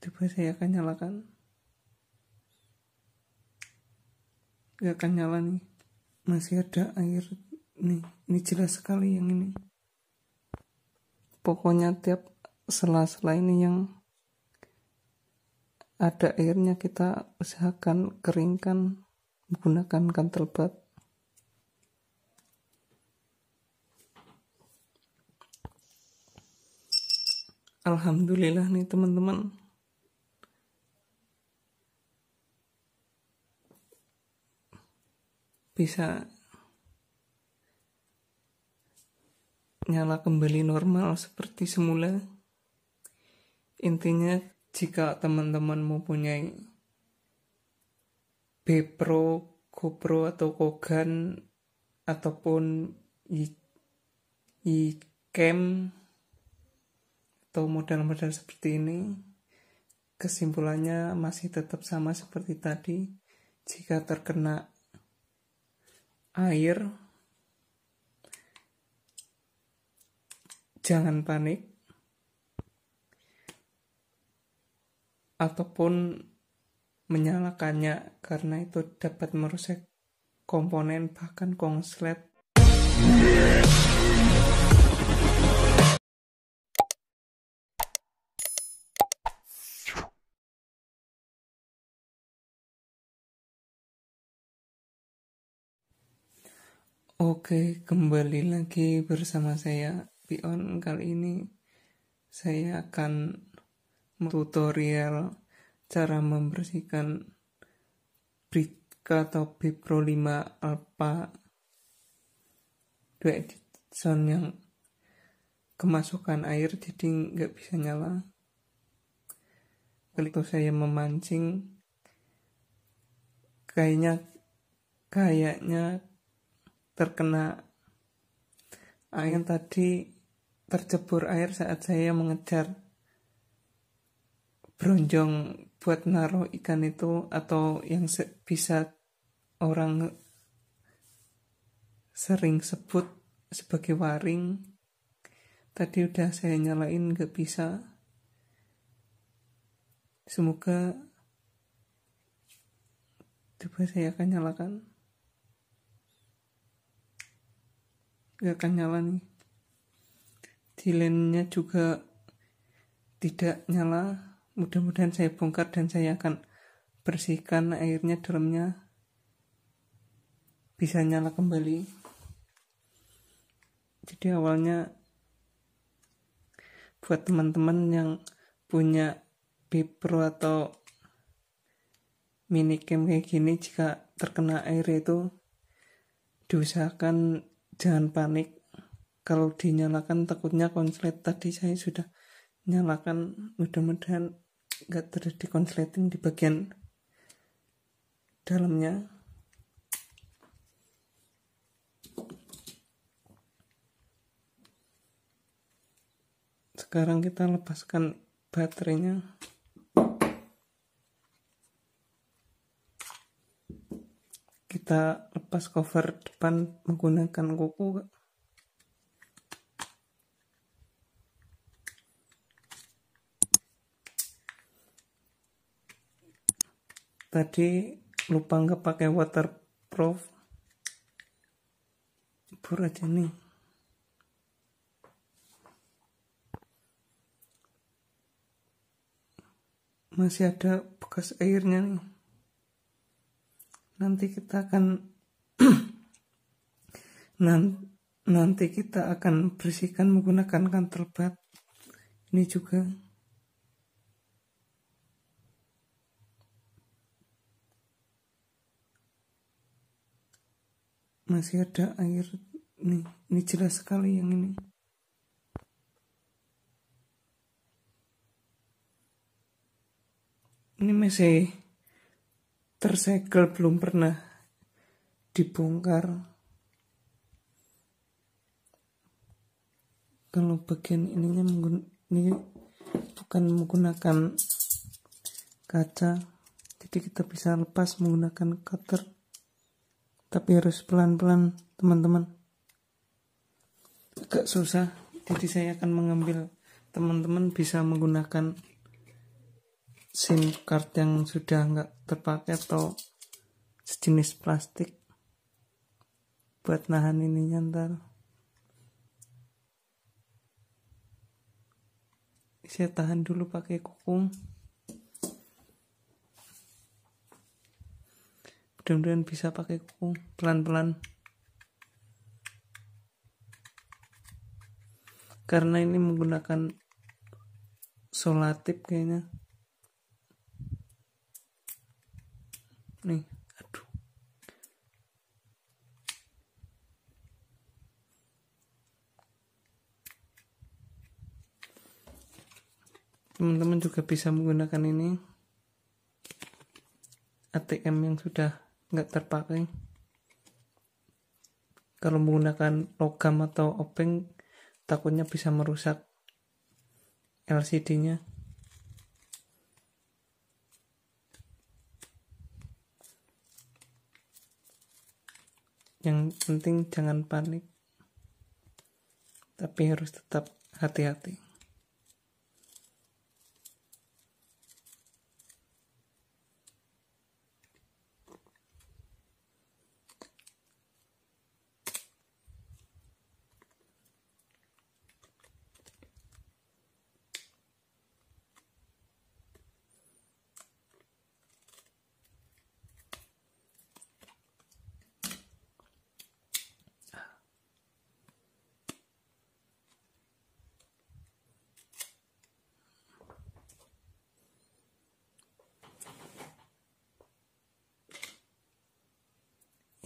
coba saya akan nyalakan gak akan nyala nih masih ada air nih ini jelas sekali yang ini pokoknya tiap sela-sela ini yang ada airnya kita usahakan keringkan menggunakan kantel bat Alhamdulillah nih teman-teman bisa nyala kembali normal seperti semula. Intinya, jika teman-teman mau mempunyai Bpro, GoPro atau Kogan ataupun iCam atau modal-modal seperti ini, kesimpulannya masih tetap sama seperti tadi. Jika terkena air jangan panik ataupun menyalakannya karena itu dapat merusak komponen bahkan konslet Oke, kembali lagi bersama saya Pion. Kali ini saya akan tutorial cara membersihkan Britka atau Bipro 5 Alpha 2 edition yang kemasukan air jadi nggak bisa nyala. Kali itu saya memancing kayaknya kayaknya terkena air tadi tercebur air saat saya mengejar bronjong buat naruh ikan itu atau yang bisa orang sering sebut sebagai waring tadi udah saya nyalain nggak bisa semoga coba saya akan nyalakan nggak akan nyala nih di lainnya juga tidak nyala mudah-mudahan saya bongkar dan saya akan bersihkan airnya drumnya bisa nyala kembali jadi awalnya buat teman-teman yang punya Bipro atau mini minicam kayak gini jika terkena air itu diusahakan jangan panik kalau dinyalakan takutnya konslet tadi saya sudah nyalakan mudah-mudahan nggak terjadi konsleting di bagian dalamnya sekarang kita lepaskan baterainya kita lepas cover depan menggunakan kuku tadi lupa nggak pakai waterproof bor aja nih masih ada bekas airnya nih nanti kita akan nanti kita akan bersihkan menggunakan kantor bat ini juga masih ada air ini, ini jelas sekali yang ini ini masih tersegel belum pernah dibongkar kalau bagian ininya ini bukan menggunakan kaca jadi kita bisa lepas menggunakan cutter tapi harus pelan-pelan teman-teman agak susah jadi saya akan mengambil teman-teman bisa menggunakan SIM card yang sudah nggak terpakai atau sejenis plastik buat nahan ininya ntar saya tahan dulu pakai kukung mudah-mudahan bisa pakai kukung pelan-pelan karena ini menggunakan solatip kayaknya nih aduh teman-teman juga bisa menggunakan ini ATM yang sudah nggak terpakai kalau menggunakan logam atau obeng takutnya bisa merusak LCD-nya penting jangan panik tapi harus tetap hati-hati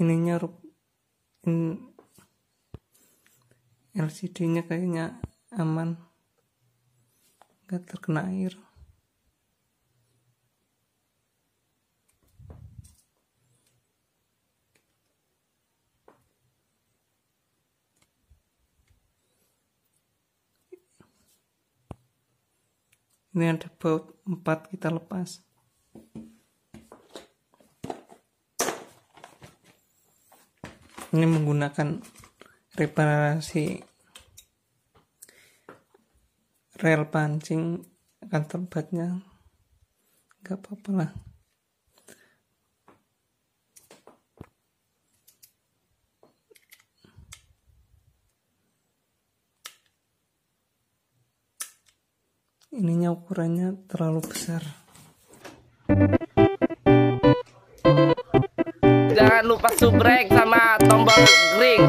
ininya in, LCD-nya kayaknya aman nggak terkena air ini ada baut 4 kita lepas ini menggunakan reparasi rel pancing akan tempatnya nggak apa-apa lah ininya ukurannya terlalu besar jangan lupa subrek sama tombol ring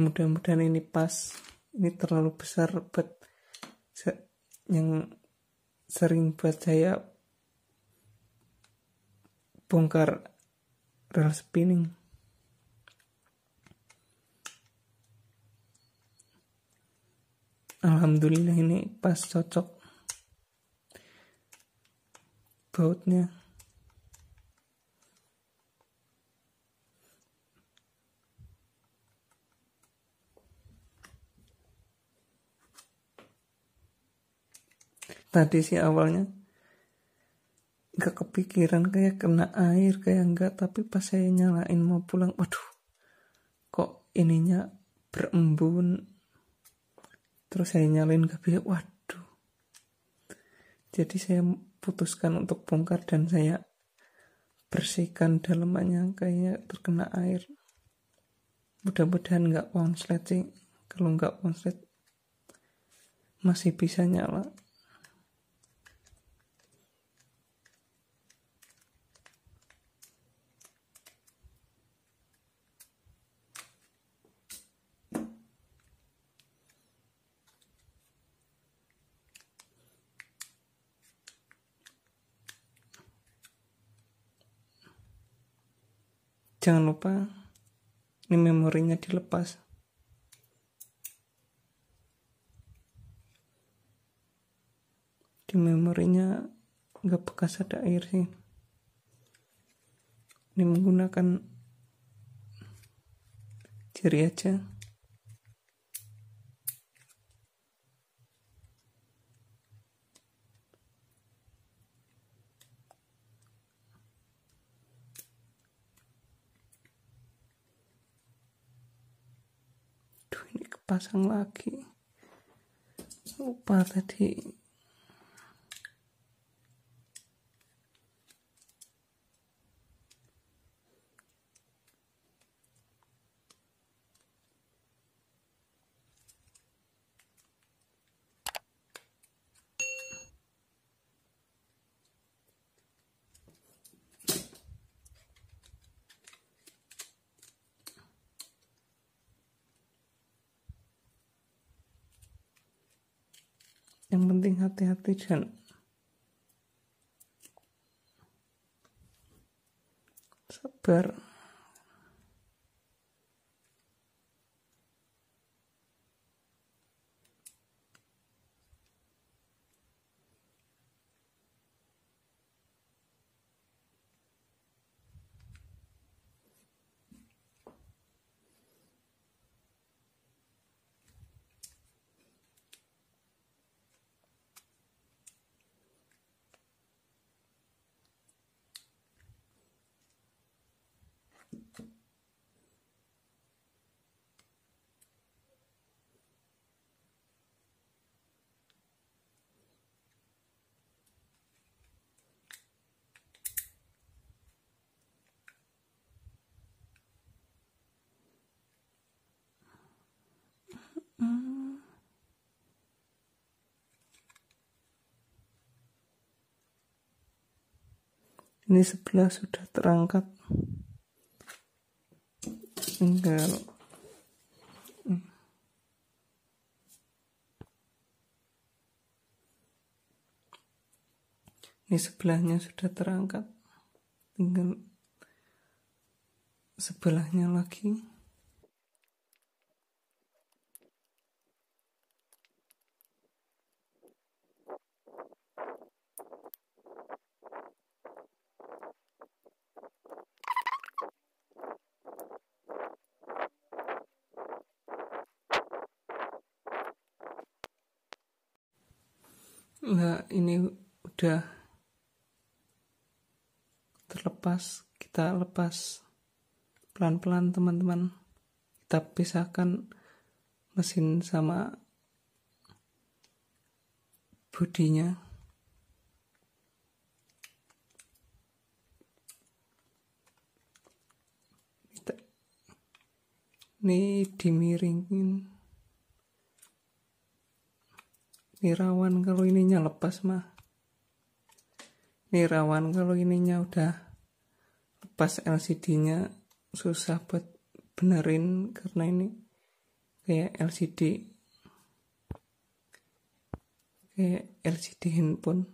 mudah-mudahan ini pas ini terlalu besar buat yang sering buat saya bongkar rel spinning Alhamdulillah ini pas cocok bautnya tadi sih awalnya nggak kepikiran kayak kena air kayak enggak tapi pas saya nyalain mau pulang waduh kok ininya berembun terus saya nyalain gak bisa waduh jadi saya putuskan untuk bongkar dan saya bersihkan dalamannya kayak terkena air mudah-mudahan nggak konslet sih kalau nggak konslet masih bisa nyala jangan lupa ini memorinya dilepas di memorinya nggak bekas ada air sih ini menggunakan jari aja pasang lagi lupa tadi Yang penting hati-hati dan sabar. Hmm. Ini sebelah sudah terangkat. Tinggal hmm. Ini sebelahnya sudah terangkat. Tinggal sebelahnya lagi. lepas. Pelan-pelan teman-teman, kita pisahkan mesin sama bodinya. Kita, ini dimiringin. Ini rawan kalau ininya lepas mah. Ini rawan kalau ininya udah pas LCD-nya susah buat benerin karena ini kayak LCD kayak LCD handphone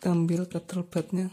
kita ambil ketlebatnya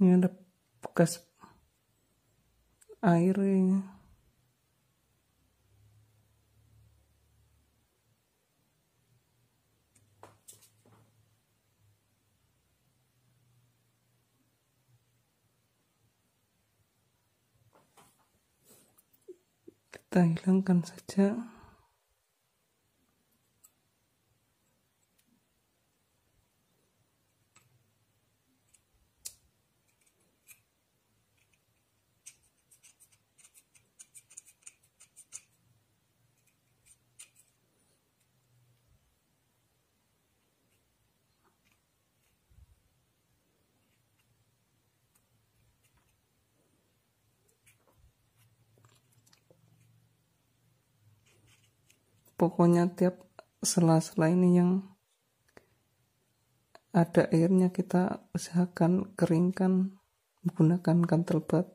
ini ada bekas air ini. Ya. kita hilangkan saja pokoknya tiap sela-sela ini yang ada airnya kita usahakan keringkan menggunakan kantel bat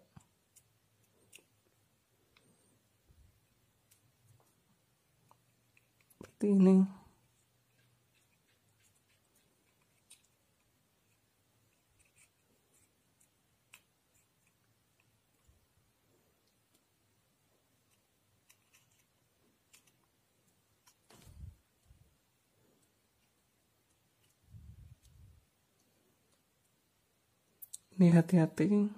seperti ini Ini hati-hati.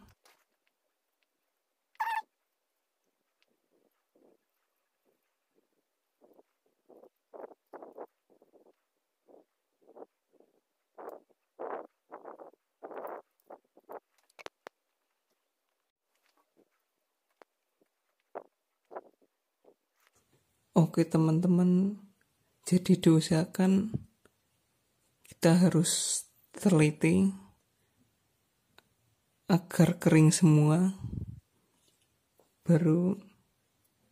Oke teman-teman, jadi diusahakan kita harus teliti agar kering semua baru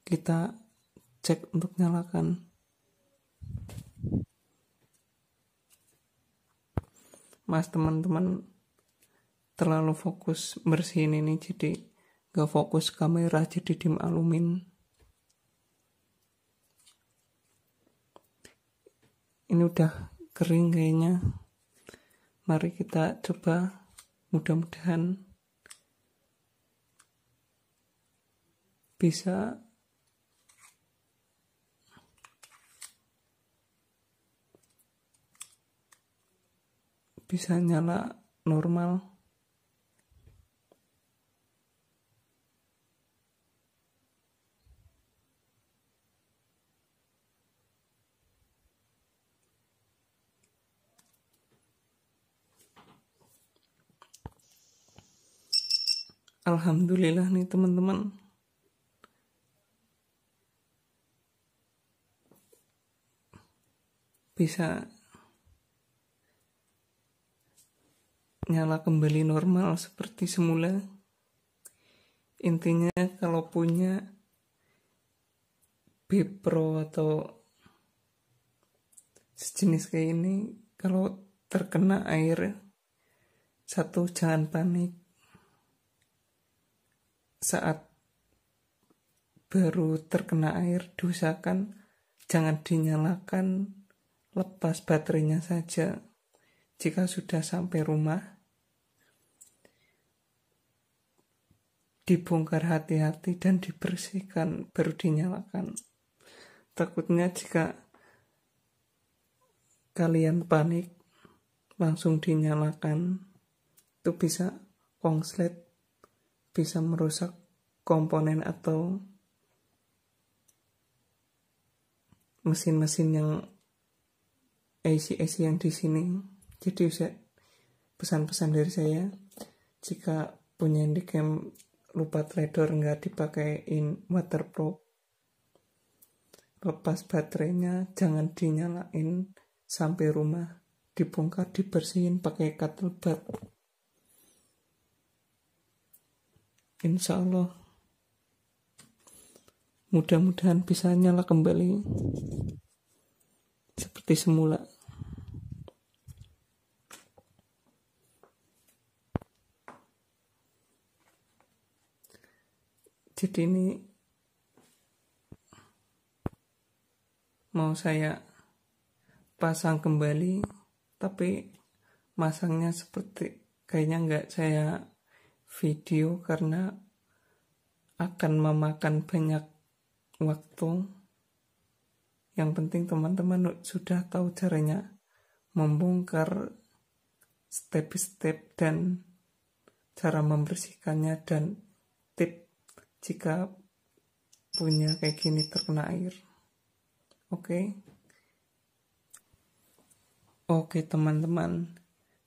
kita cek untuk nyalakan mas teman-teman terlalu fokus bersihin ini jadi gak fokus kamera jadi dim alumin ini udah kering kayaknya mari kita coba mudah-mudahan bisa bisa nyala normal Alhamdulillah nih teman-teman. Bisa nyala kembali normal seperti semula. Intinya kalau punya Bipro atau sejenis kayak ini, kalau terkena air, satu jangan panik, saat baru terkena air diusahakan jangan dinyalakan lepas baterainya saja jika sudah sampai rumah dibongkar hati-hati dan dibersihkan baru dinyalakan takutnya jika kalian panik langsung dinyalakan itu bisa kongslet bisa merusak komponen atau mesin-mesin yang AC-AC yang di sini. Jadi pesan-pesan dari saya, jika punya handycam lupa trader nggak dipakein waterproof lepas baterainya jangan dinyalain sampai rumah dibongkar dibersihin pakai kettlebell insya Allah mudah-mudahan bisa nyala kembali seperti semula jadi ini mau saya pasang kembali tapi masangnya seperti kayaknya nggak saya video karena akan memakan banyak waktu. Yang penting teman-teman sudah tahu caranya membongkar step step dan cara membersihkannya dan tip jika punya kayak gini terkena air. Oke. Okay? Oke, okay, teman-teman.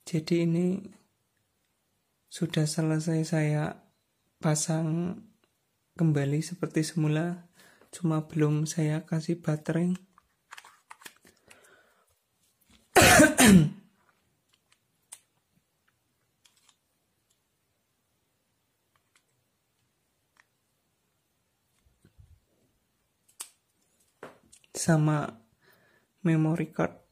Jadi ini sudah selesai saya pasang kembali seperti semula cuma belum saya kasih baterai sama memory card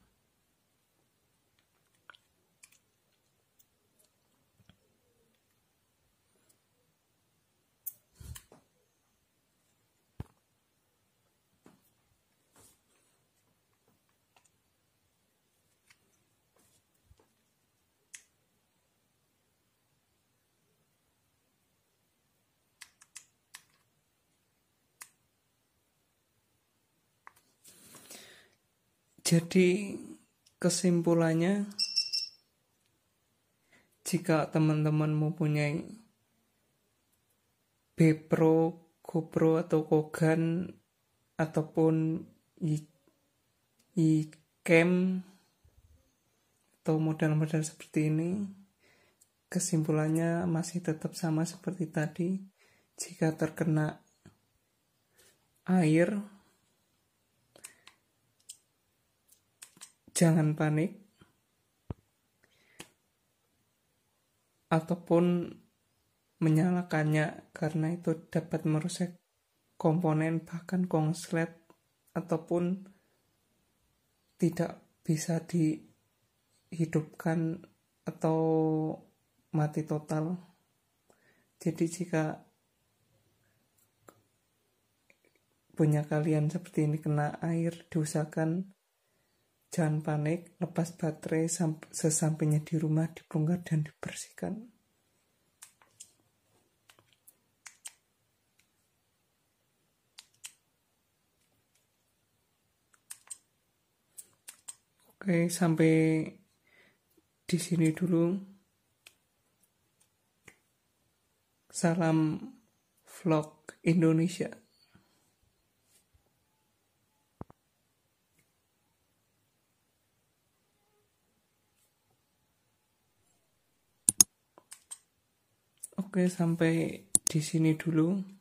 Jadi kesimpulannya jika teman-teman mempunyai Bepro, GoPro atau Kogan ataupun iCam atau modal-modal seperti ini kesimpulannya masih tetap sama seperti tadi jika terkena air jangan panik ataupun menyalakannya karena itu dapat merusak komponen bahkan konslet ataupun tidak bisa dihidupkan atau mati total. Jadi jika punya kalian seperti ini kena air diusahakan Jangan panik, lepas baterai sesampainya di rumah, dibongkar dan dibersihkan. Oke, sampai di sini dulu. Salam vlog Indonesia. Oke, sampai di sini dulu.